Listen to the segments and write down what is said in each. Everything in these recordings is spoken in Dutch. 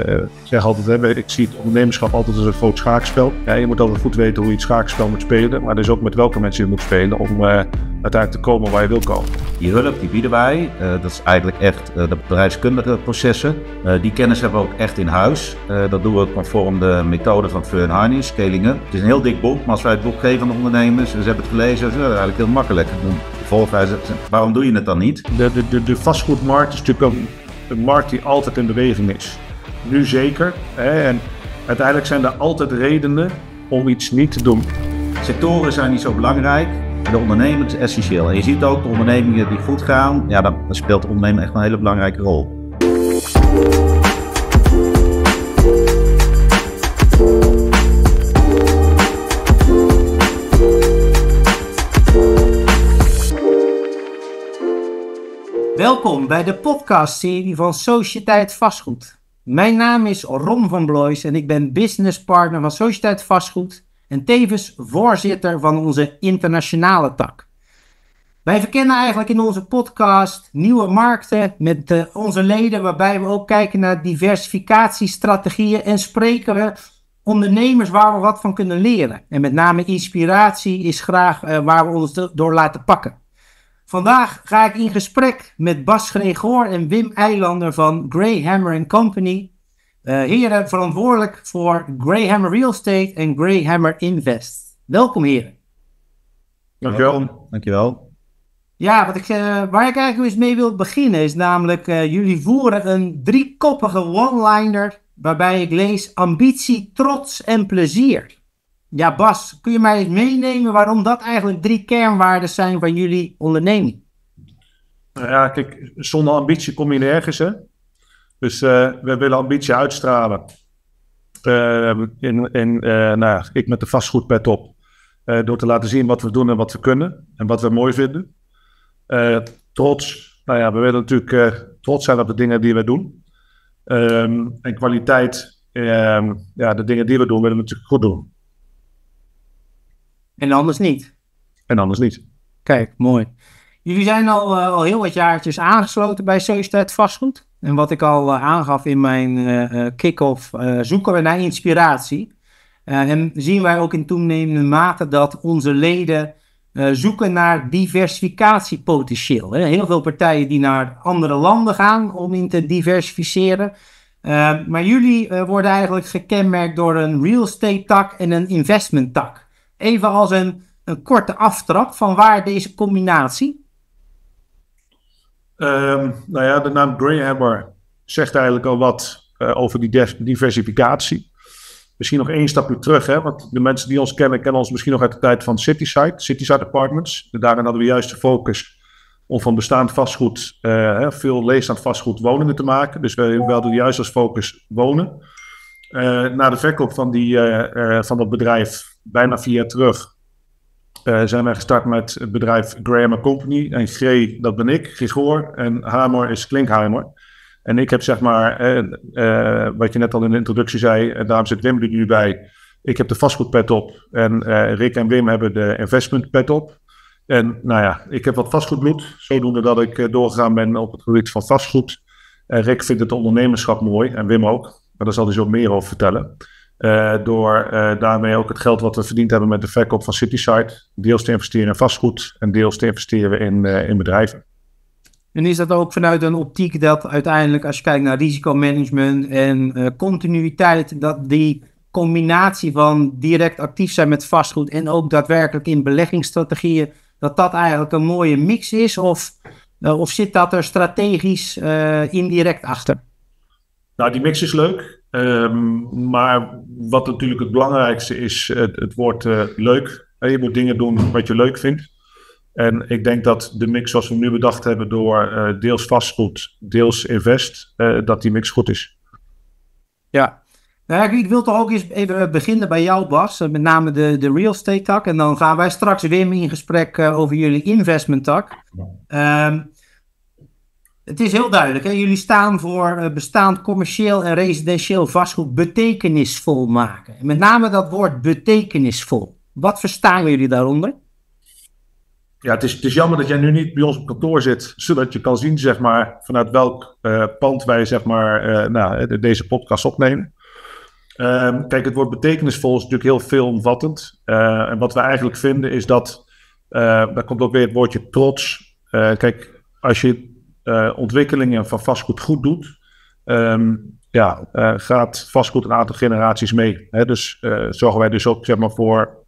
Eh, ik zeg altijd, hè, ik zie het ondernemerschap altijd als een groot schaakspel. Ja, je moet altijd goed weten hoe je het schaakspel moet spelen, maar dus ook met welke mensen je moet spelen om uh, uiteindelijk te komen waar je wil komen. Die hulp die bieden wij, eh, dat is eigenlijk echt de bedrijfskundige processen. die kennis hebben we ook echt in huis. dat doen we conform de methode van Fern Heining, Scalingen. Het is een heel dik boek, maar als wij het boek geven aan de ondernemers en ze hebben het gelezen, is het eigenlijk heel makkelijk. Vervolgens, waarom doe je het dan niet? De, de, de, de vastgoedmarkt is natuurlijk een markt die altijd in beweging is nu zeker. Hè? En uiteindelijk zijn er altijd redenen om iets niet te doen. Sectoren zijn niet zo belangrijk. De ondernemer is essentieel. En je ziet ook de ondernemingen die goed gaan, ja, dan speelt de echt een hele belangrijke rol. Welkom bij de podcastserie van Sociëteit Vastgoed. Mijn naam is Ron van Blois en ik ben businesspartner van Societeit Vastgoed en tevens voorzitter van onze internationale tak. Wij verkennen eigenlijk in onze podcast nieuwe markten met eh, onze leden, waarbij we ook kijken naar diversificatiestrategieën en spreken we ondernemers waar we wat van kunnen leren. En met name inspiratie is graag eh, waar we ons door laten pakken. Vandaag ga ik in gesprek met Bas Gregor en Wim Eilander van Greyhammer Company. Uh, heren verantwoordelijk voor Greyhammer Real Estate en Greyhammer Invest. Welkom heren. Dankjewel. Dankjewel. Ja, wat ik, eh, waar ik eigenlijk eens mee wil beginnen is namelijk... Uh, jullie voeren een driekoppige one-liner waarbij ik lees ambitie, trots en plezier. Ja, Bas, kun je mij eens meenemen waarom dat eigenlijk drie kernwaarden zijn van jullie onderneming? Nou ja, kijk, zonder ambitie kom je nergens. Hè? Dus eh, we willen ambitie uitstralen. in, eh, in, eh, nou ja, ik met de vastgoedpet op. door te laten zien wat we doen en wat we kunnen. En wat we mooi vinden. trots. Nou ja, we willen natuurlijk trots zijn op de dingen die we doen. Ehm, en kwaliteit. Um, ja, de dingen die we doen, willen we natuurlijk goed doen. En anders niet. En anders niet. Kijk, mooi. Jullie zijn al, eh, al heel wat jaartjes aangesloten bij Sociedad Vastgoed. En wat ik al eh, aangaf in mijn uh, kick-off, zoeken we naar inspiratie. en zien wij ook in toenemende mate dat onze leden zoeken naar diversificatiepotentieel. Heel veel partijen die naar andere landen gaan om in te diversificeren. maar jullie worden eigenlijk gekenmerkt door een real estate tak en een investment tak even als een, een korte aftrap van waar deze combinatie? Um, nou ja, de naam Greyhammer zegt eigenlijk al wat eh, over die diversificatie. Misschien nog één stapje terug, hè, want de mensen die ons kennen, kennen ons misschien nog uit de tijd van CitySide, CitySide Apartments. Daarin hadden we juist de focus om van bestaand vastgoed, eh, veel leesstaand vastgoed, woningen te maken. Dus we, we hadden juist als focus wonen. Eh, na de verkoop van, die, van dat bedrijf bijna vier jaar terug eh, zijn wij gestart met het bedrijf Graham Company. En G, dat ben ik, Gigoor. En Hamer is Klinkheimer. En ik heb zeg maar, eh, eh, wat je net al in de introductie zei, en daarom zit Wim er nu bij. Ik heb de vastgoedpet op. En Rick en Wim hebben de investmentpet op. En nou ja, ik heb wat vastgoedbloed. Zodoende dat ik doorgegaan ben op het gebied van vastgoed. En Rick vindt het ondernemerschap mooi. En Wim ook. Maar daar zal hij zo meer over vertellen. Eh, door eh, daarmee ook het geld wat we verdiend hebben met de verkoop van Cityside, deels te investeren in vastgoed en deels te investeren in, eh, in bedrijven. En is dat ook vanuit een optiek dat uiteindelijk, als je kijkt naar risicomanagement en continuïteit, dat die combinatie van direct actief zijn met vastgoed en ook daadwerkelijk in beleggingsstrategieën, dat dat eigenlijk een mooie mix is? Of, of zit dat er strategisch indirect achter? Nou, die mix is leuk. Ehm, maar wat natuurlijk het belangrijkste is, het, het wordt eh, leuk. Eh, je moet dingen doen wat je leuk vindt. En ik denk dat de mix zoals we nu bedacht hebben door eh, deels vastgoed, deels invest, dat die mix goed is. Ja. Nou, ik, ik wil toch ook eens even beginnen bij jou, Bas. Met name de, de real estate tak. En dan gaan wij straks weer in gesprek over jullie investment tak. Um, het is heel duidelijk, hè? jullie staan voor eh, bestaand commercieel en residentieel vastgoed betekenisvol maken. Met name dat woord betekenisvol. Wat verstaan jullie daaronder? Ja, het is, het jammer dat jij nu niet bij ons op kantoor zit, zodat je kan zien zeg maar, vanuit welk eh, pand wij zeg maar, eh, nou, deze podcast opnemen. Ehm, kijk, het woord betekenisvol is natuurlijk heel veelomvattend. Uh, en wat we eigenlijk vinden is dat, daar komt ook weer het woordje trots. kijk, als je eh, ontwikkelingen van vastgoed goed doet, ehm, ja, eh, gaat vastgoed een aantal generaties mee. Hè? Dus eh, zorgen wij dus ook zeg maar, voor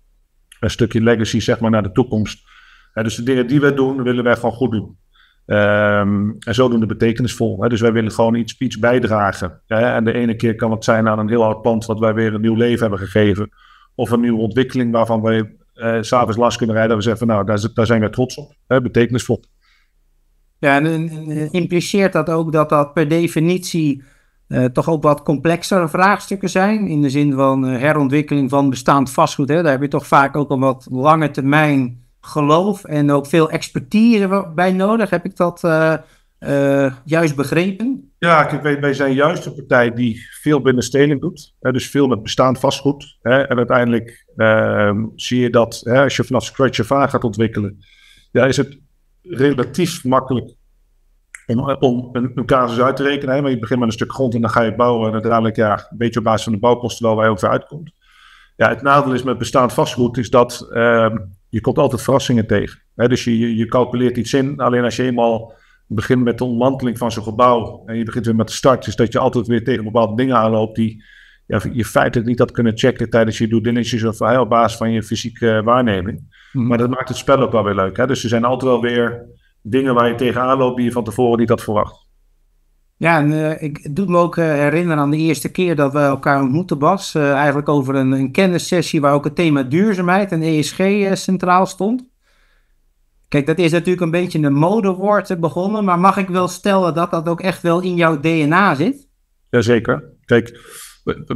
een stukje legacy zeg maar, naar de toekomst. dus de dingen die wij doen, willen wij gewoon goed doen. Ehm, zo en we betekenisvol. Hè? Dus wij willen gewoon iets, bijdragen. Hè? En de ene keer kan het zijn aan een heel oud pand wat wij weer een nieuw leven hebben gegeven. Of een nieuwe ontwikkeling waarvan wij uh, s'avonds last kunnen rijden. en we zeggen, van, nou, daar, daar zijn wij trots op. Hè? Betekenisvol. Ja, en, eh, impliceert dat ook dat dat per definitie eh, toch ook wat complexere vraagstukken zijn? In de zin van eh, herontwikkeling van bestaand vastgoed. Hè? Daar heb je toch vaak ook een wat lange termijn geloof en ook veel expertise bij nodig. Heb ik dat juist begrepen? Ja, ik wij, wij, zijn juist een partij die veel stedelijk doet. Hè, dus veel met bestaand vastgoed. Hè, en uiteindelijk ehm, zie je dat hè, als je vanaf scratch vaar gaat ontwikkelen, ja, is het relatief makkelijk om, een casus uit te rekenen. Maar je begint met een stuk grond en dan ga je bouwen. En uiteindelijk, ja, een beetje op basis van de bouwkosten wel waar je over uitkomt. Ja, het nadeel is met bestaand vastgoed is dat ehm, je komt altijd verrassingen tegen. Hè? Dus je, je calculeert iets in. Alleen als je eenmaal begint met de ontmanteling van zo'n gebouw en je begint weer met de start, is dat je altijd weer tegen bepaalde dingen aanloopt die ja, je feitelijk niet had kunnen checken tijdens je dinnetjes of op basis van je fysieke eh, waarneming. Mhm. Maar dat maakt het spel ook wel weer leuk. Hè? Dus er zijn altijd wel weer dingen waar je tegenaan loopt die je van tevoren niet had verwacht. Ja, en eh, ik doe me ook eh, herinneren aan de eerste keer dat we elkaar ontmoeten, Bas. Eh, eigenlijk over een, een kennissessie waar ook het thema duurzaamheid en ESG centraal stond. Kijk, dat is natuurlijk een beetje een modewoord begonnen, maar mag ik wel stellen dat dat ook echt wel in jouw DNA zit? Jazeker. Kijk,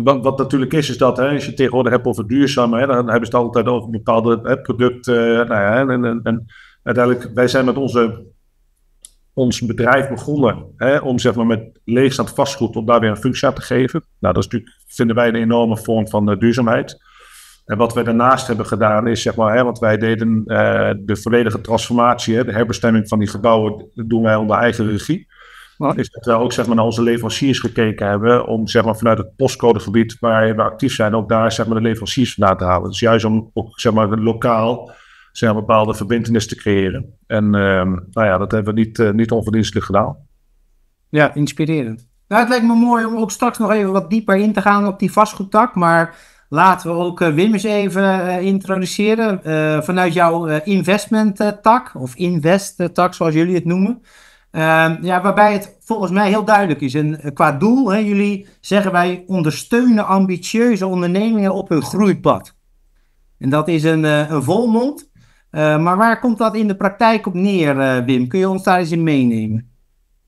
wat, natuurlijk is, is dat hè, als je tegenwoordig hebt over duurzaamheid, dan hebben ze het altijd over bepaalde hè, producten nou ja, en uiteindelijk, wij zijn met onze, ons bedrijf begonnen hè, om zeg maar, met leegstaand vastgoed om daar weer een functie aan te geven. Nou, dat is natuurlijk, vinden wij een enorme vorm van eh, duurzaamheid. En wat wij daarnaast hebben gedaan is, zeg maar, hè, want wij deden eh, de volledige transformatie, de herbestemming van die gebouwen, dat doen wij onder eigen regie. Nou, is dat we ook zeg maar, naar onze leveranciers gekeken hebben om zeg maar, vanuit het postcodegebied waar we actief zijn, ook daar zeg maar, de leveranciers vandaan te halen. Dus juist om ook zeg maar, lokaal zijn een bepaalde verbindenis te creëren. En ehm, nou ja, dat hebben we niet, eh, niet onverdienstelijk gedaan. Ja, inspirerend. Nou, het lijkt me mooi om ook straks nog even wat dieper in te gaan op die vastgoedtak. Maar laten we ook eh, Wim eens even eh, introduceren. vanuit jouw investment-tak, of invest-tak zoals jullie het noemen. Ehm, ja, waarbij het volgens mij heel duidelijk is. En qua doel, hè, jullie zeggen wij ondersteunen ambitieuze ondernemingen op hun groeipad. En dat is een, een volmond. Eh, maar waar komt dat in de praktijk op neer, eh, Wim? Kun je ons daar eens in meenemen?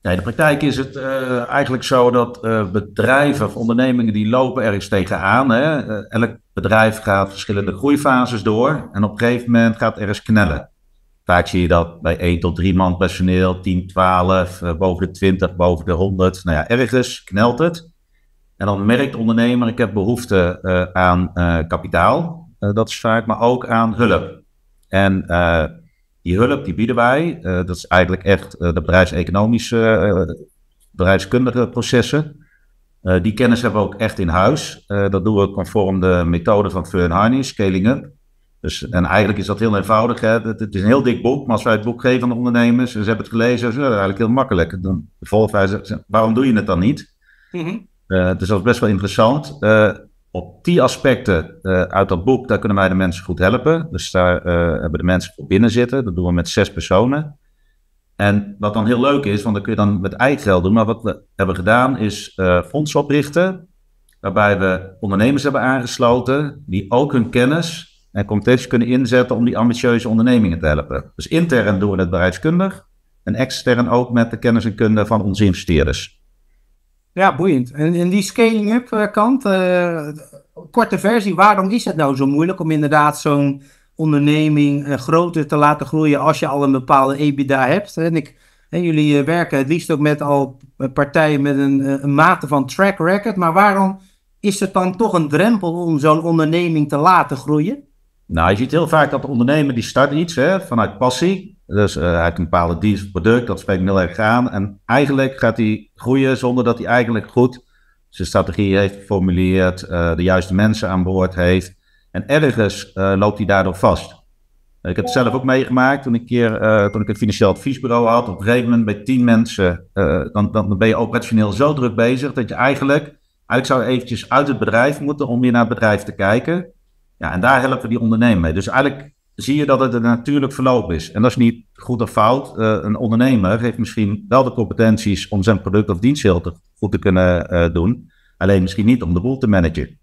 In de praktijk is het eh, eigenlijk zo dat bedrijven of ondernemingen die lopen ergens tegenaan. Hè? elk bedrijf gaat verschillende groeifases door en op een gegeven moment gaat ergens knellen. Vaak zie je dat bij 1 tot 3 man personeel, 10, 12, boven de 20, boven de 100. Nou ja, ergens knelt het. En dan merkt ondernemer, ik heb behoefte aan kapitaal. dat is vaak, maar ook aan hulp. En eh, die hulp die bieden wij. Eh, dat is eigenlijk echt eh, de bedrijfseconomische, bedrijfskundige processen. die kennis hebben we ook echt in huis. dat doen we conform de methode van Fern Heining, Scaling Up. Dus, en eigenlijk is dat heel eenvoudig. Hè? Het, is een heel dik boek, maar als wij het boek geven aan de ondernemers, ze hebben het gelezen, is het eigenlijk heel makkelijk. Dan volgen wij ze, waarom doe je het dan niet? Mm -hmm. dus dat is best wel interessant op die aspecten eh, uit dat boek, daar kunnen wij de mensen goed helpen. Dus daar uh, hebben de mensen voor binnen zitten. Dat doen we met zes personen. En wat dan heel leuk is, want dat kun je dan met geld doen. Maar wat we hebben gedaan is uh, eh, fonds oprichten. Waarbij we ondernemers hebben aangesloten die ook hun kennis en competenties kunnen inzetten om die ambitieuze ondernemingen te helpen. Dus intern doen we het bedrijfskundig en extern ook met de kennis en kunde van onze investeerders. Ja, boeiend. En, die scaling-up eh, kant, eh, korte versie, waarom is het nou zo moeilijk om inderdaad zo'n onderneming eh, groter te laten groeien als je al een bepaalde EBITDA hebt? En ik, en jullie werken het liefst ook met al partijen met een, een, mate van track record, maar waarom is het dan toch een drempel om zo'n onderneming te laten groeien? Nou, je ziet heel vaak dat de ondernemer die start iets hè, vanuit passie, dus eh, hij heeft een bepaalde dienst of product, dat spreekt heel erg aan. En eigenlijk gaat hij groeien zonder dat hij eigenlijk goed zijn strategie heeft geformuleerd, eh, de juiste mensen aan boord heeft. En ergens eh, loopt hij daardoor vast. Ik heb het zelf ook meegemaakt toen ik, keer, toen ik het financieel adviesbureau had. Op een gegeven moment met tien mensen, dan, dan ben je operationeel zo druk bezig dat je eigenlijk uit zou eventjes uit het bedrijf moeten om weer naar het bedrijf te kijken. Ja, en daar helpen die ondernemer mee. Dus eigenlijk zie je dat het een natuurlijk verloop is. En dat is niet goed of fout. Eh, een ondernemer heeft misschien wel de competenties om zijn product of dienst heel te, goed te kunnen eh, doen. Alleen misschien niet om de boel te managen.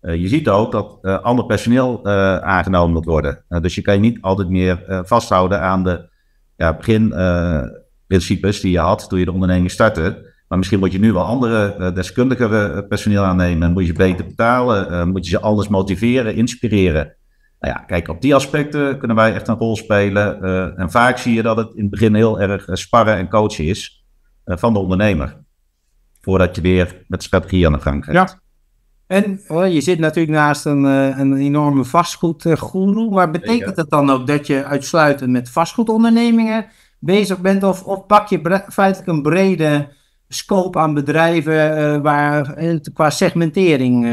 Eh, je ziet ook dat ander personeel aangenomen moet worden. dus je kan je niet altijd meer vasthouden aan de ja, beginprincipes die je had toen je de onderneming startte. Maar misschien moet je nu wel andere, deskundigere personeel aannemen. Moet je beter betalen, moet je ze anders motiveren, inspireren. Nou ja, kijk, op die aspecten kunnen wij echt een rol spelen. Eh, en vaak zie je dat het in het begin heel erg eh, sparren en coachen is eh, van de ondernemer. Voordat je weer met strategie aan de gang gaat. Ja. En oh, je zit natuurlijk naast een, een enorme vastgoedgoeroe. Maar betekent het dan ook dat je uitsluitend met vastgoedondernemingen bezig bent? Of, of pak je feitelijk een brede scope aan bedrijven uh, waar, qua segmentering?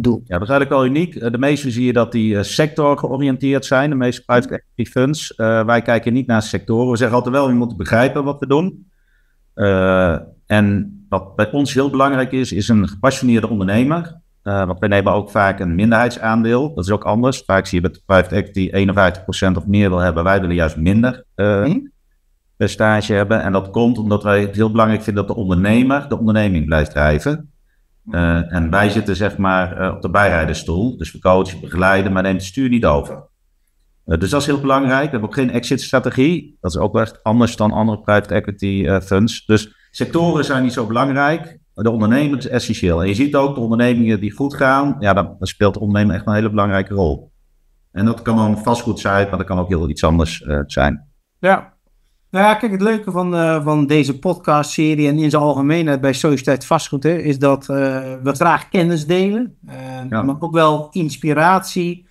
Ja, dat is eigenlijk wel uniek. Eh, de meeste zie je dat die eh, sector georiënteerd zijn, de meeste private equity funds. Eh, wij kijken niet naar sectoren. We zeggen altijd wel, je moet begrijpen wat we doen. en wat bij ons heel belangrijk is, is een gepassioneerde ondernemer. want wij nemen ook vaak een minderheidsaandeel. Dat is ook anders. Vaak zie je met private equity 51% of meer wil hebben. Wij willen juist minder hmm? hebben. En dat komt omdat wij het heel belangrijk vinden dat de ondernemer de onderneming blijft drijven. Eh, en wij zitten zeg maar eh, op de bijrijderstoel. Dus we coachen, begeleiden, maar nemen het stuur niet over. Eh, dus dat is heel belangrijk. We hebben ook geen exit-strategie. Dat is ook wel echt anders dan andere private equity funds. Dus sectoren zijn niet zo belangrijk. De ondernemer is essentieel. En je ziet ook de ondernemingen die goed gaan. Ja, dan speelt de ondernemer echt een hele belangrijke rol. En dat kan dan vastgoed zijn, maar dat kan ook heel iets anders zijn. Ja, nou ja, kijk, het leuke van, uh, van deze podcastserie en in zijn algemeenheid bij Sociëteit Vastgoed is dat eh, we graag kennis delen, eh, maar ook wel inspiratie.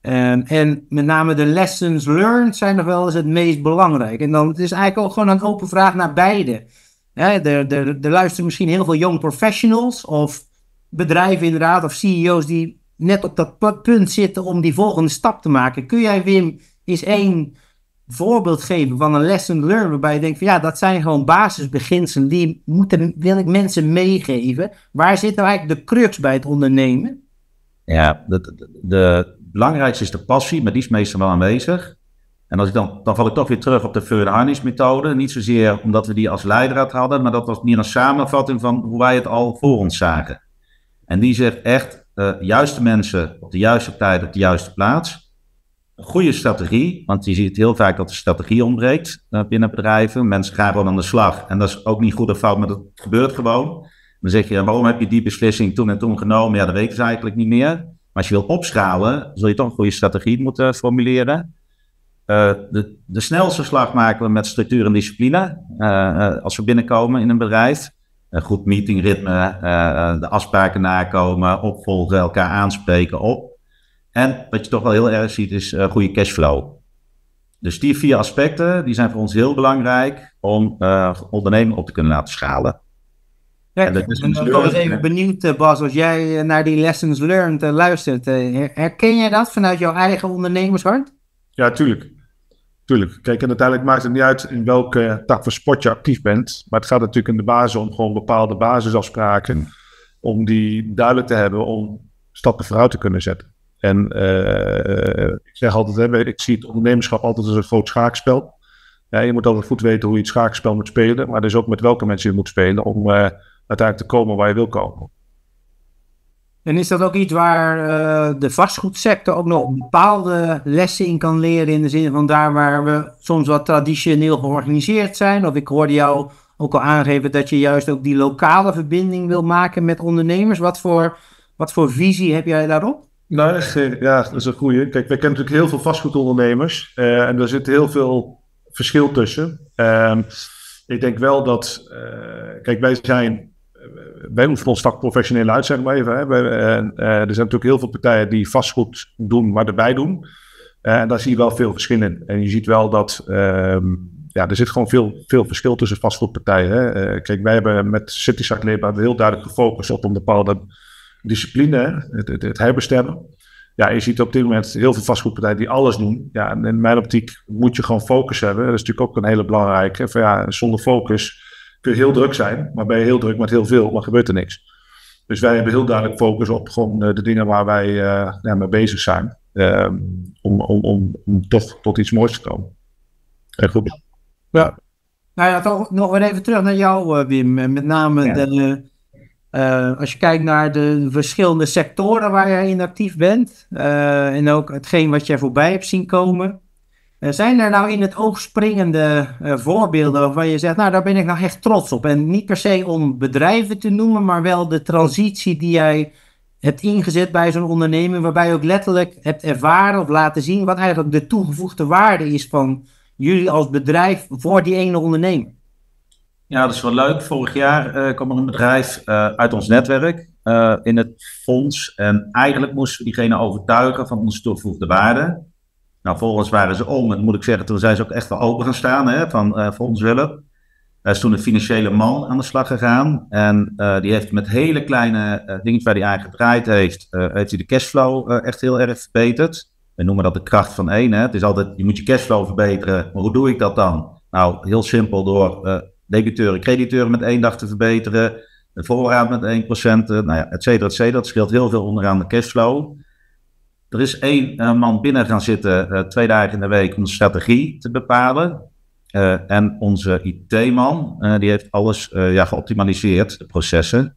Ehm, en met name de lessons learned zijn nog wel eens het meest belangrijk. En dan het is eigenlijk ook gewoon een open vraag naar beide. Hè, er, er, er luisteren misschien heel veel young professionals of bedrijven inderdaad, of CEO's die net op dat punt zitten om die volgende stap te maken. Kun jij, Wim, is één voorbeeld geven van een lesson learned, waarbij je denkt van ja, dat zijn gewoon basisbeginselen die moeten, wil ik mensen meegeven. Waar zit nou eigenlijk de crux bij het ondernemen? Ja, de, de, belangrijkste is de passie, maar die is meestal wel aanwezig. En als ik dan, dan val ik toch weer terug op de Further Harness methode. Niet zozeer omdat we die als leidraad hadden, maar dat was meer een samenvatting van hoe wij het al voor ons zagen. En die zegt echt, uh, juiste mensen op de juiste tijd, op de juiste plaats een goede strategie, want je ziet heel vaak dat de strategie ontbreekt eh, binnen bedrijven. Mensen gaan gewoon aan de slag. En dat is ook niet goed of fout, maar dat gebeurt gewoon. Dan zeg je, waarom heb je die beslissing toen en toen genomen? Ja, dat weten ze eigenlijk niet meer. Maar als je wil opschalen, zul je toch een goede strategie moeten eh, formuleren. Eh, de, de, snelste slag maken we met structuur en discipline. als we binnenkomen in een bedrijf. Een goed meetingritme, de afspraken nakomen, opvolgen, elkaar aanspreken, op, en wat je toch wel heel erg ziet is uh, goede cashflow. Dus die vier aspecten die zijn voor ons heel belangrijk om uh, op te kunnen laten schalen. Ja, en dat is ik even benieuwd, eh, Bas, als jij naar die lessons learned uh, luistert, herken jij dat vanuit jouw eigen ondernemershart? Ja, tuurlijk. Tuurlijk. Kijk, en uiteindelijk maakt het niet uit in welke tak van sport je actief bent. Maar het gaat natuurlijk in de basis om gewoon bepaalde basisafspraken. Hmm. Om die duidelijk te hebben om stappen vooruit te kunnen zetten. En eh, ik zeg altijd, hè, ik zie het ondernemerschap altijd als een groot schaakspel. Ja, je moet altijd goed weten hoe je het schaakspel moet spelen, maar dus ook met welke mensen je moet spelen om eh, uiteindelijk te komen waar je wil komen. En is dat ook iets waar eh, de vastgoedsector ook nog bepaalde lessen in kan leren? In de zin van daar waar we soms wat traditioneel georganiseerd zijn. Of ik hoorde jou ook al aangeven dat je juist ook die lokale verbinding wil maken met ondernemers. Wat voor, wat voor visie heb jij daarop? Nou, eh, ja, dat is een goede. Kijk, wij kennen natuurlijk heel veel vastgoedondernemers eh, en daar zit heel veel verschil tussen. Ehm, ik denk wel dat, eh, kijk, wij zijn, wij moeten ons vak professioneel uit, zeg maar even. Hè. Wij, er zijn natuurlijk heel veel partijen die vastgoed doen, maar erbij doen. en daar zie je wel veel verschil in. En je ziet wel dat, ehm, ja, er zit gewoon veel, veel verschil tussen vastgoedpartijen. Hè. kijk, wij hebben met CitySac Leerbaar heel duidelijk gefocust op een bepaalde discipline, het, het, het Ja, je ziet op dit moment heel veel vastgoedpartijen die alles doen. Ja, in mijn optiek moet je gewoon focus hebben. Dat is natuurlijk ook een hele belangrijke. Van, ja, zonder focus kun je heel druk zijn, maar ben je heel druk met heel veel, maar gebeurt er niks. Dus wij hebben heel duidelijk focus op gewoon eh, de, dingen waar wij uh, mee bezig zijn. Ehm, om, om, om, toch tot iets moois te komen. En goed. Ja. Nou ja, toch nog weer even terug naar jou, eh, Wim. Met name de, eh, als je kijkt naar de verschillende sectoren waar jij in actief bent eh, en ook hetgeen wat jij voorbij hebt zien komen, eh, zijn er nou in het oog springende voorbeelden waarvan je zegt, nou daar ben ik nou echt trots op? En niet per se om bedrijven te noemen, maar wel de transitie die jij hebt ingezet bij zo'n onderneming, waarbij je ook letterlijk hebt ervaren of laten zien wat eigenlijk de toegevoegde waarde is van jullie als bedrijf voor die ene ondernemer. Ja, dat is wel leuk. Vorig jaar eh, kwam er een bedrijf eh, uit ons netwerk eh, in het fonds. En eigenlijk moesten we diegene overtuigen van onze toegevoegde waarde. Nou, volgens waren ze om. En moet ik zeggen, toen zijn ze ook echt wel open gaan staan hè, van, voor ons hulp. Hij is toen een financiële man aan de slag gegaan. En die heeft met hele kleine dingetjes waar hij aan gedraaid heeft, heeft hij de cashflow echt heel erg verbeterd. We noemen dat de kracht van één. Hè. Het is altijd, je moet je cashflow verbeteren. Maar hoe doe ik dat dan? Nou, heel simpel door debiteuren, crediteuren met één dag te verbeteren, de voorraad met 1%, eh, nou ja, et cetera, et cetera. Dat scheelt heel veel onderaan de cashflow. Er is één eh, man binnen gaan zitten, eh, twee dagen in de week, om de strategie te bepalen. en onze IT-man, die heeft alles ja, geoptimaliseerd, de processen.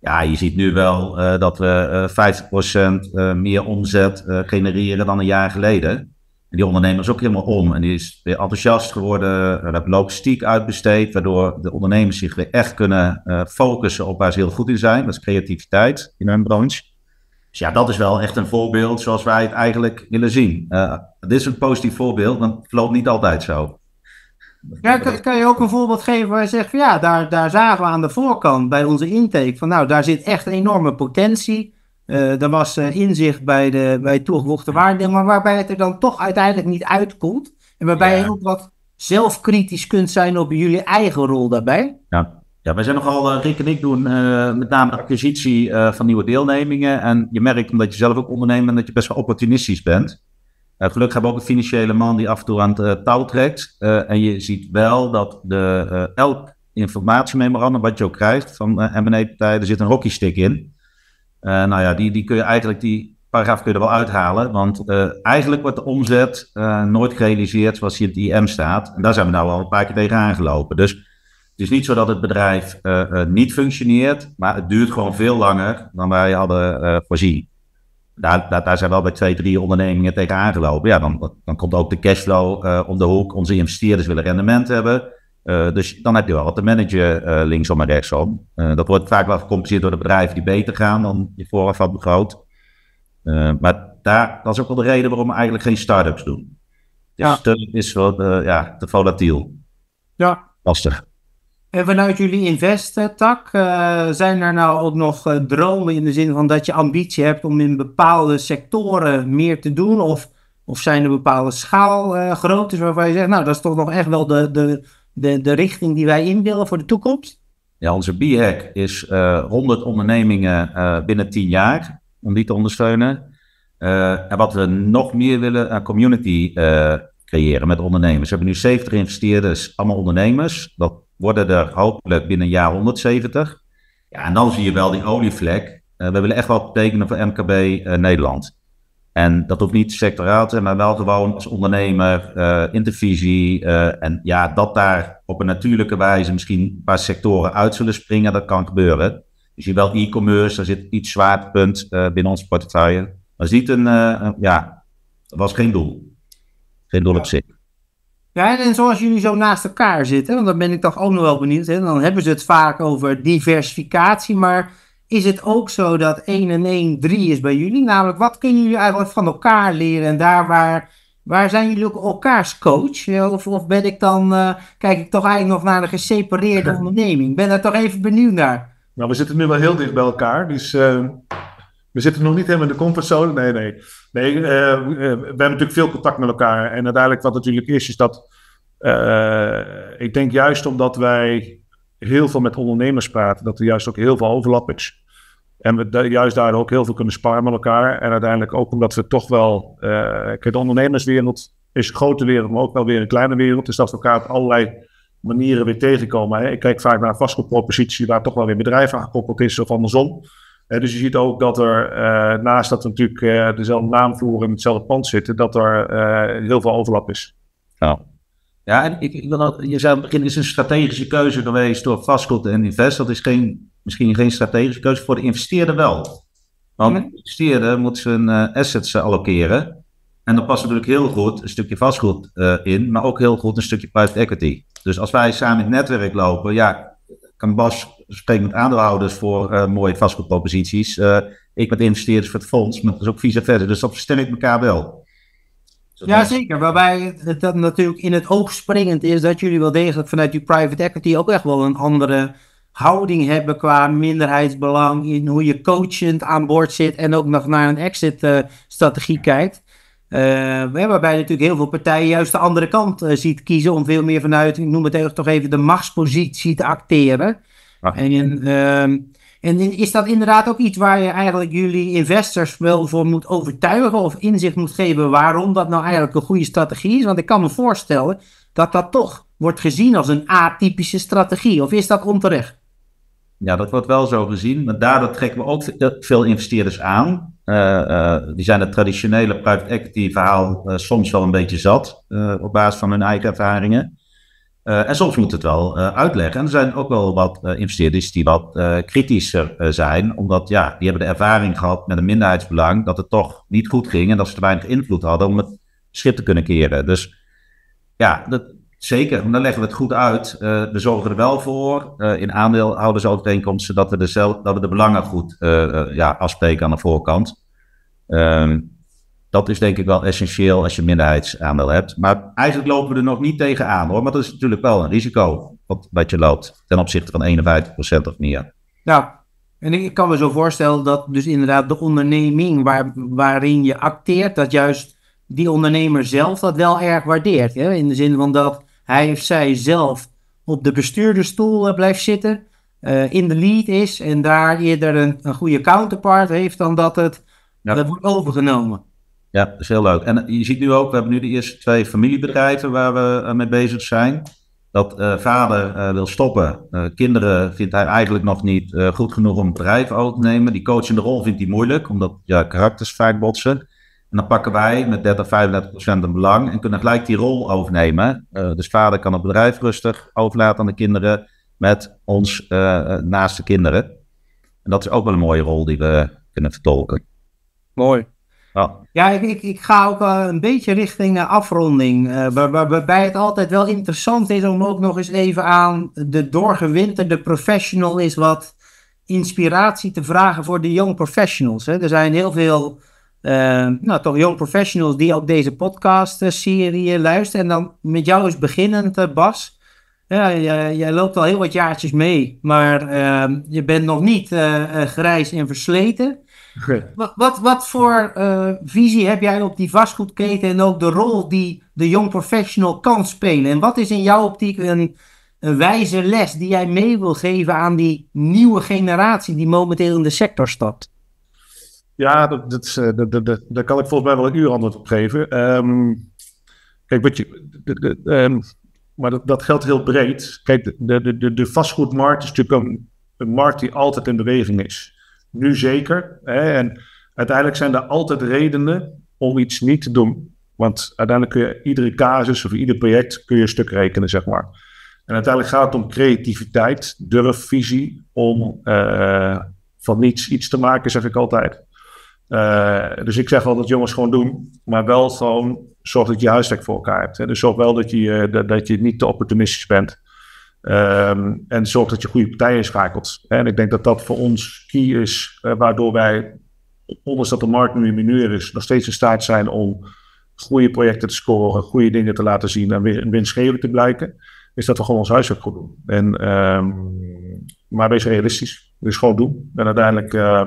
Ja, je ziet nu wel dat we 50% meer omzet genereren dan een jaar geleden die ondernemer is ook helemaal om en die is weer enthousiast geworden. We eh, hebben logistiek uitbesteed, waardoor de ondernemers zich weer echt kunnen eh, focussen op waar ze heel goed in zijn. Dat is creativiteit in hun branche. Dus ja, dat is wel echt een voorbeeld zoals wij het eigenlijk willen zien. Uh, dit is een positief voorbeeld, want het loopt niet altijd zo. Ja, kan, kan, je ook een voorbeeld geven waar je zegt ja, daar, daar zagen we aan de voorkant bij onze intake van nou, daar zit echt een enorme potentie. Uh, er was eh, inzicht bij, de, bij toegevoegde waarden, maar waarbij het er dan toch uiteindelijk niet uitkomt. En waarbij je ook wat zelfkritisch kunt zijn op jullie eigen rol daarbij. Ja, ja wij zijn nogal, eh, Rick en ik doen met name acquisitie van nieuwe deelnemingen. En je merkt, omdat je zelf ook ondernemer dat je best wel opportunistisch bent. gelukkig hebben we ook een financiële man die af en toe aan het touw trekt. en je ziet wel dat de, elk informatiememorandum wat je ook krijgt van M&A-partijen, er zit een hockeystick in. Eh, nou ja, die, die kun je eigenlijk die paragraaf kun je er wel uithalen. Want eh, eigenlijk wordt de omzet eh, nooit gerealiseerd zoals hier die IM staat. En daar zijn we nou al een paar keer tegen aangelopen. Dus het is niet zo dat het bedrijf niet functioneert, maar het duurt gewoon veel langer dan wij hadden voorzien. Daar, daar, daar, zijn wel bij twee, drie ondernemingen tegen aangelopen. Ja, dan, dan komt ook de cashflow om de hoek. Onze investeerders willen rendement hebben. Eh, dus dan heb je wel wat te managen eh, linksom en rechtsom. Eh, dat wordt vaak wel gecompenseerd door de bedrijven die beter gaan dan je vooraf had begroot. maar daar, dat is ook wel de reden waarom we eigenlijk geen start-ups doen. Dus het is wel ja, te volatiel. Ja. Lastig. En vanuit jullie invest-tak, zijn er nou ook nog dromen in de zin van dat je ambitie hebt om in bepaalde sectoren meer te doen? Of, of zijn er bepaalde schaalgroottes waarvan je zegt, nou dat is toch nog echt wel de, de de, de richting die wij in willen voor de toekomst? Ja, onze hack is 100 eh, ondernemingen eh, binnen 10 jaar om die te ondersteunen. Eh, en wat we nog meer willen, een community creëren met ondernemers. We hebben nu 70 investeerders, allemaal ondernemers. Dat worden er hopelijk binnen een jaar 170. Ja, en dan zie je wel die olievlek. we willen echt wat betekenen voor MKB Nederland. En dat hoeft niet sectoraal te zijn, maar wel gewoon als ondernemer, uh, eh, intervisie. Uh, eh, en ja, dat daar op een natuurlijke wijze misschien een paar sectoren uit zullen springen, dat kan gebeuren. Dus je wel e-commerce, daar zit iets zwaartepunt uh, binnen ons portefeuille. Maar ziet een, een, ja, dat was geen doel. Geen doel op zich. Ja, en zoals jullie zo naast elkaar zitten, want dan ben ik toch ook nog wel benieuwd. Hè, dan hebben ze het vaak over diversificatie, maar is het ook zo dat 1 en 1 drie is bij jullie? Namelijk, wat kunnen jullie eigenlijk van elkaar leren? En daar waar, waar zijn jullie ook elkaars coach? Of, of ben ik dan, eh, kijk ik toch eigenlijk nog naar een gesepareerde onderneming? Ik ben daar toch even benieuwd naar. Nou, we zitten nu wel heel dicht bij elkaar, dus ehm, we zitten nog niet helemaal in de comfortzone. Nee, nee. nee eh, eh, we hebben natuurlijk veel contact met elkaar. En uiteindelijk wat natuurlijk is, is dat ik denk juist omdat wij heel veel met ondernemers praten, dat er juist ook heel veel overlap is. En we juist daar ook heel veel kunnen sparen met elkaar. En uiteindelijk ook omdat we toch wel. Uh, kijk, de ondernemerswereld is een grote wereld, maar ook wel weer een kleine wereld. Dus dat we elkaar op allerlei manieren weer tegenkomen. Ik kijk vaak naar een vastgoedpropositie waar toch wel weer bedrijven aan gekoppeld is of andersom. dus je ziet ook dat er eh, naast dat we natuurlijk eh, dezelfde naamvloer in hetzelfde pand zitten, dat er heel veel overlap is. Nou. Ja, en ik, ik wil dat, je zei aan het begin, is een strategische keuze geweest door vastgoed en invest. Dat is geen, misschien geen strategische keuze, voor de investeerder wel. Want de investeerder moet zijn eh, assets eh, allokeren. En dan past natuurlijk heel goed een stukje vastgoed eh, in, maar ook heel goed een stukje private equity. Dus als wij samen in het netwerk lopen, ja, kan Bas spreken met aandeelhouders voor mooie vastgoedproposities. ik met investeerders voor het fonds, maar dat is ook vice versa. Dus dat ik elkaar wel. Jazeker, ja, zeker. Waarbij het dan natuurlijk in het oog springend is dat jullie wel degelijk vanuit die private equity ook echt wel een andere houding hebben qua minderheidsbelang, in hoe je coachend aan boord zit en ook nog naar een exit-strategie eh, kijkt. Uh, waarbij natuurlijk heel veel partijen juist de andere kant eh, ziet kiezen om veel meer vanuit, ik noem het toch even, de machtspositie te acteren. Ah. En ehm, en is dat inderdaad ook iets waar je eigenlijk jullie investors wel voor moet overtuigen of inzicht moet geven waarom dat nou eigenlijk een goede strategie is? Want ik kan me voorstellen dat dat toch wordt gezien als een atypische strategie. Of is dat onterecht? Ja, dat wordt wel zo gezien. Maar daardoor trekken we ook veel investeerders aan. Eh, eh, die zijn het traditionele private equity verhaal eh, soms wel een beetje zat op basis van hun eigen ervaringen. Eh, en soms moet het wel eh, uitleggen. En er zijn ook wel wat eh, investeerders die wat kritischer zijn, omdat ja, die hebben de ervaring gehad met een minderheidsbelang dat het toch niet goed ging en dat ze te weinig invloed hadden om het schip te kunnen keren. Dus ja, dat, zeker, dan leggen we het goed uit. we zorgen er wel voor in aandeelhoudersovereenkomsten dat we de, dat we de belangen goed ja, afspreken aan de voorkant. Ehm, dat is denk ik wel essentieel als je minderheidsaandeel hebt. Maar eigenlijk lopen we er nog niet tegen aan hoor. Maar dat is natuurlijk wel een risico wat, je loopt ten opzichte van 51% of meer. Nou, en ik kan me zo voorstellen dat dus inderdaad de onderneming waar, waarin je acteert, dat juist die ondernemer zelf dat wel erg waardeert. Hè? In de zin van dat hij of zij zelf op de bestuurdersstoel eh, blijft zitten, eh, in de lead is en daar eerder een, goede counterpart heeft dan dat het dat wordt overgenomen. Ja, dat is heel leuk. En eh, je ziet nu ook, we hebben nu de eerste twee familiebedrijven waar we eh, mee bezig zijn. Dat eh, vader wil stoppen. kinderen vindt hij eigenlijk nog niet goed genoeg om het bedrijf over te nemen. Die coachende rol vindt hij moeilijk, omdat ja, karakters vaak botsen. En dan pakken wij met 30, 35 procent een belang en kunnen gelijk die rol overnemen. dus vader kan het bedrijf rustig overlaten aan de kinderen met ons naast de kinderen. En dat is ook wel een mooie rol die we kunnen vertolken. Mooi. Oh. Ja, ik, ik, ik, ga ook uh, een beetje richting afronding. Eh, waarbij het altijd wel interessant is om ook nog eens even aan de doorgewinterde professional is wat inspiratie te vragen voor de young professionals. Hè. Er zijn heel veel eh, nou, toch young professionals die ook deze podcast-serie eh, luisteren. En dan met jou eens beginnend, Bas. Ja, jij, jij, loopt al heel wat jaartjes mee, maar je bent nog niet grijs en versleten. Wat, wat, wat voor eh, visie heb jij op die vastgoedketen en ook de rol die de jong professional kan spelen? En wat is in jouw optiek een, een wijze les die jij mee wil geven aan die nieuwe generatie die momenteel in de sector stapt? Ja, dat, dat, eh, dat, dat, daar kan ik volgens mij wel een uur antwoord op geven. Ehm, kijk, wat je, ehm, maar dat, dat geldt heel breed. Kijk, de, de, de, de vastgoedmarkt is natuurlijk een, een markt die altijd in beweging is nu zeker. Hè? En uiteindelijk zijn er altijd redenen om iets niet te doen. Want uiteindelijk kun je iedere casus of ieder project kun je een stuk rekenen, zeg maar. En uiteindelijk gaat het om creativiteit, durf, visie, om eh, van niets iets te maken, zeg ik altijd. Eh, dus ik zeg altijd, jongens, gewoon doen. Maar wel gewoon zorg dat je huiswerk voor elkaar hebt. Hè. Dus zorg wel dat je, dat, dat je niet te opportunistisch bent. Ehm, en zorg dat je goede partijen schakelt. En ik denk dat dat voor ons key is, eh, waardoor wij, ondanks dat de markt nu minuut is, nog steeds in staat zijn om goede projecten te scoren, goede dingen te laten zien en weer winstgevend te blijken. Is dat we gewoon ons huiswerk goed doen. En, ehm, maar wees realistisch. Dus gewoon doen. En uiteindelijk, eh,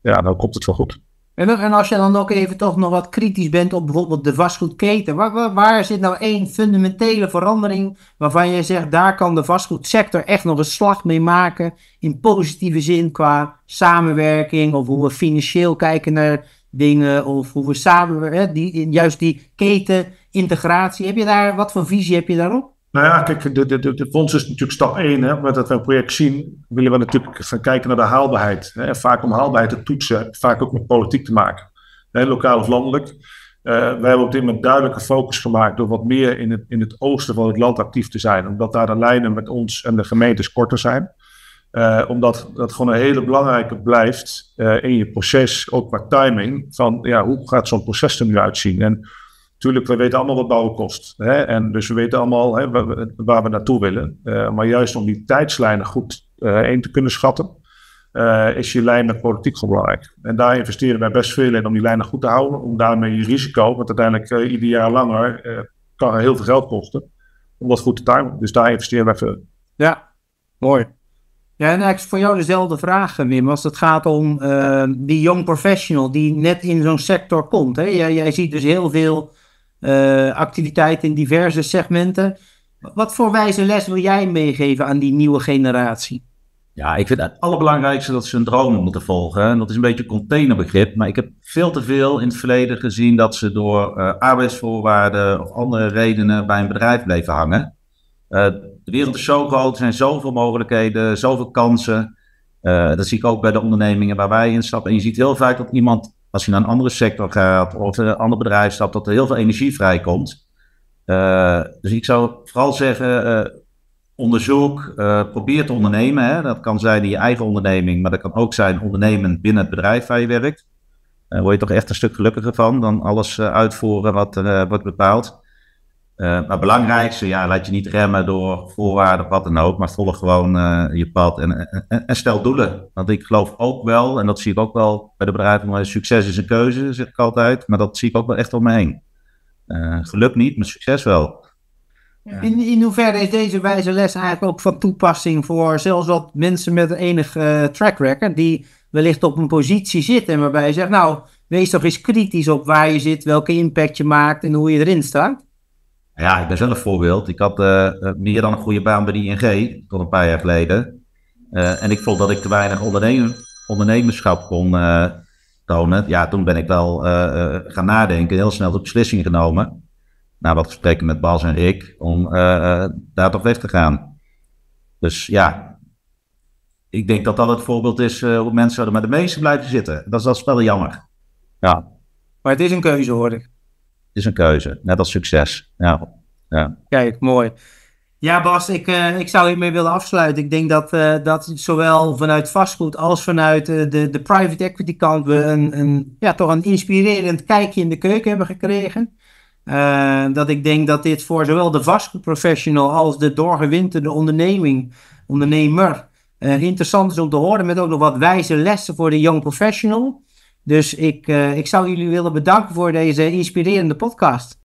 ja, dan komt het wel goed. En als je dan ook even toch nog wat kritisch bent op bijvoorbeeld de vastgoedketen, waar, zit nou één fundamentele verandering waarvan je zegt, daar kan de vastgoedsector echt nog een slag mee maken in positieve zin qua samenwerking of hoe we financieel kijken naar dingen of hoe we samenwerken, die, juist die ketenintegratie. Heb je daar, wat voor visie heb je daarop? Nou ja, kijk, de, de, de, voor ons is natuurlijk stap één. Hè, met dat we een project zien, willen we natuurlijk gaan kijken naar de haalbaarheid. Hè, vaak om haalbaarheid te toetsen, vaak ook met politiek te maken. Hè, lokaal of landelijk. Uh, eh, we hebben op dit moment duidelijke focus gemaakt door wat meer in het, in het oosten van het land actief te zijn. Omdat daar de lijnen met ons en de gemeentes korter zijn. Eh, omdat dat gewoon een hele belangrijke blijft eh, in je proces, ook qua timing. Van ja, hoe gaat zo'n proces er nu uitzien? En Tuurlijk, we weten allemaal wat bouwen kost. Hè? En dus we weten allemaal hè, waar, we naartoe willen. Eh, maar juist om die tijdslijnen goed uh, eh, in te kunnen schatten, eh, is je lijn met politiek belangrijk. En daar investeren wij best veel in om die lijnen goed te houden. Om daarmee je risico, want uiteindelijk ieder jaar langer kan heel veel geld kosten, om dat goed te timen. Dus daar investeren wij veel. Ja, mooi. Ja, en eigenlijk voor jou dezelfde vraag, Wim, als het gaat om die young professional die net in zo'n sector komt. Hè? jij ziet dus heel veel eh, activiteiten in diverse segmenten. Wat voor wijze les wil jij meegeven aan die nieuwe generatie? Ja, ik vind het allerbelangrijkste dat ze hun dromen moeten volgen. En dat is een beetje een containerbegrip. Maar ik heb veel te veel in het verleden gezien dat ze door eh, arbeidsvoorwaarden of andere redenen bij een bedrijf bleven hangen. Eh, de wereld is zo groot, er zijn zoveel mogelijkheden, zoveel kansen. dat zie ik ook bij de ondernemingen waar wij stappen. En je ziet heel vaak dat iemand als je naar een andere sector gaat of een ander bedrijf stapt, dat er heel veel energie vrijkomt. Eh, dus ik zou vooral zeggen, eh, onderzoek, eh, probeer te ondernemen. Hè. Dat kan zijn in je eigen onderneming, maar dat kan ook zijn ondernemen binnen het bedrijf waar je werkt. Daar word je toch echt een stuk gelukkiger van dan alles uitvoeren wat wordt bepaald. Eh, maar het belangrijkste, ja, laat je niet remmen door voorwaarden, wat dan ook, maar volg gewoon eh, je pad en, en, en, stel doelen. Want ik geloof ook wel, en dat zie ik ook wel bij de bedrijven, succes is een keuze, zeg ik altijd, maar dat zie ik ook wel echt om me heen. Eh, geluk niet, maar succes wel. In, in hoeverre is deze wijze les eigenlijk ook van toepassing voor zelfs wat mensen met enig track record, die wellicht op een positie zitten waarbij je zegt, nou, wees toch eens kritisch op waar je zit, welke impact je maakt en hoe je erin staat? Ja, ik ben zelf voorbeeld. Ik had eh, eh, meer dan een goede baan bij de ING tot een paar jaar geleden. Eh, en ik vond dat ik te weinig ondernemerschap kon tonen. Ja, toen ben ik wel gaan nadenken, heel snel de beslissing genomen. Na wat gesprekken met Bas en Rick, om daar toch weg te gaan. Dus ja, ik denk dat dat het voorbeeld is hoe mensen er met de meeste blijven zitten. Dat is, wel jammer. Ja. Maar het is een keuze hoor is een keuze. Net als succes. Ja. ja. Kijk, mooi. Ja, Bas, ik, uh, ik zou hiermee willen afsluiten. Ik denk dat, eh, dat zowel vanuit vastgoed als vanuit eh, de, de private equity kant we een, een, ja, toch een inspirerend kijkje in de keuken hebben gekregen. dat ik denk dat dit voor zowel de vastgoedprofessional als de doorgewinterde onderneming, ondernemer interessant is om te horen. Met ook nog wat wijze lessen voor de young professional. Dus ik, eh, ik zou jullie willen bedanken voor deze inspirerende podcast.